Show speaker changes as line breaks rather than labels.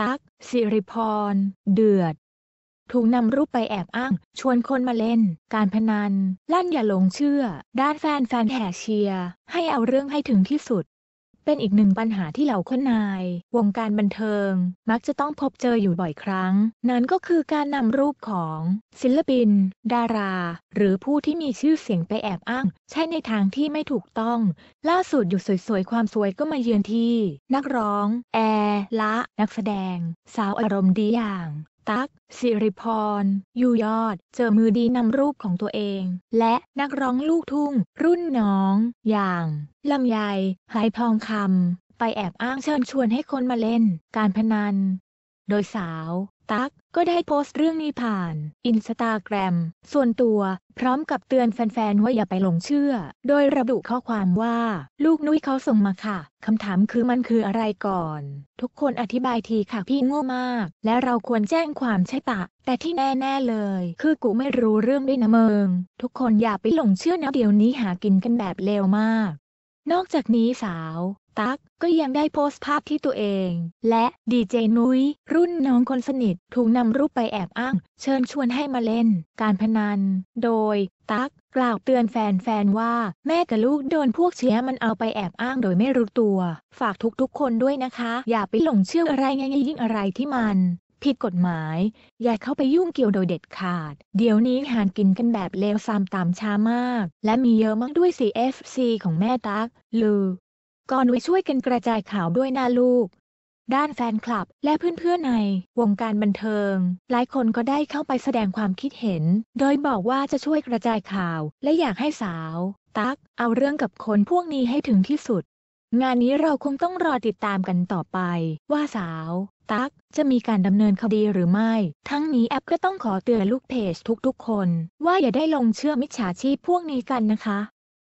ตั๊กสิริพร เดือด ถูกนำรูปไปแอบอ้าง ชวนคนมาเล่น การพนัน ลั่นอย่าหลงเชื่อ ด้านแฟนแฟนแห่เชียร์ ให้เอาเรื่องให้ถึงที่สุดเป็นอีกหนึ่งปัญหาที่เหล่าคนนาย วงการบันเทิงมักจะต้องพบเจออยู่บ่อยครั้ง นั้นก็คือการนำรูปของ ศิลปิน ดารา หรือผู้ที่มีชื่อเสียงไปแอบอ้าง ใช้ในทางที่ไม่ถูกต้อง ล่าสุดอยู่สวยๆ ความสวยก็มาเยือนที่ นักร้อง แอร์ละ นักแสดง สาวอารมณ์ดีอย่างตั๊กสิริพร อยูยอดเจอมือดีนำรูปของตัวเอง และนักร้องลูกทุ่ง รุ่นน้อง อย่างลำไยหายทองคำไปแอบอ้างเชิญชวนให้คนมาเล่น การพนัน โดยสาวตั๊กก็ได้โพสต์เรื่องนี้ผ่านอินสตาแกรมส่วนตัวพร้อมกับเตือนแฟนๆว่าอย่าไปหลงเชื่อ โดยระบุข้อความว่าลูกนุ้ยเขาส่งมาค่ะ คำถามคือมันคืออะไรก่อน ทุกคนอธิบายทีค่ะพี่โง่มาก และเราควรแจ้งความใช่ปะแต่ที่แน่ๆเลย คือกูไม่รู้เรื่องด้วยนะเมิงทุกคนอย่าไปหลงเชื่อนะเดี๋ยวนี้หากินกันแบบเลวมากนอกจากนี้สาวตั๊กก็ยังได้โพสต์ภาพที่ตัวเองและดีเจนุ้ยรุ่นน้องคนสนิทถูกนำรูปไปแอบอ้างเชิญชวนให้มาเล่นการพนันโดยตั๊กกล่าวเตือนแฟนๆว่าแม่กับลูกโดนพวกเชียมันเอาไปแอบอ้างโดยไม่รู้ตัวฝากทุกๆคนด้วยนะคะอย่าไปหลงเชื่ออะไรง่ายๆยิ่งอะไรที่มันผิดกฎหมาย อย่าเข้าไปยุ่งเกี่ยวโดยเด็ดขาด เดี๋ยวนี้หานกินกันแบบเลวซ้ำตามช้ามาก และมีเยอะมากด้วย CFC ของแม่ตักลือก่อนไว้ช่วยกันกระจายข่าวด้วยนะลูก ด้านแฟนคลับและเพื่อนๆในวงการบันเทิง หลายคนก็ได้เข้าไปแสดงความคิดเห็น โดยบอกว่าจะช่วยกระจายข่าว และอยากให้สาว ตักเอาเรื่องกับคนพวกนี้ให้ถึงที่สุดงานนี้เราคงต้องรอติดตามกันต่อไป ว่าสาว ตั๊กจะมีการดำเนินคดีหรือไม่ ทั้งนี้แอปก็ต้องขอเตือนลูกเพจทุกๆคน ว่าอย่าได้ลงเชื่อมิจฉาชีพพวกนี้กันนะคะ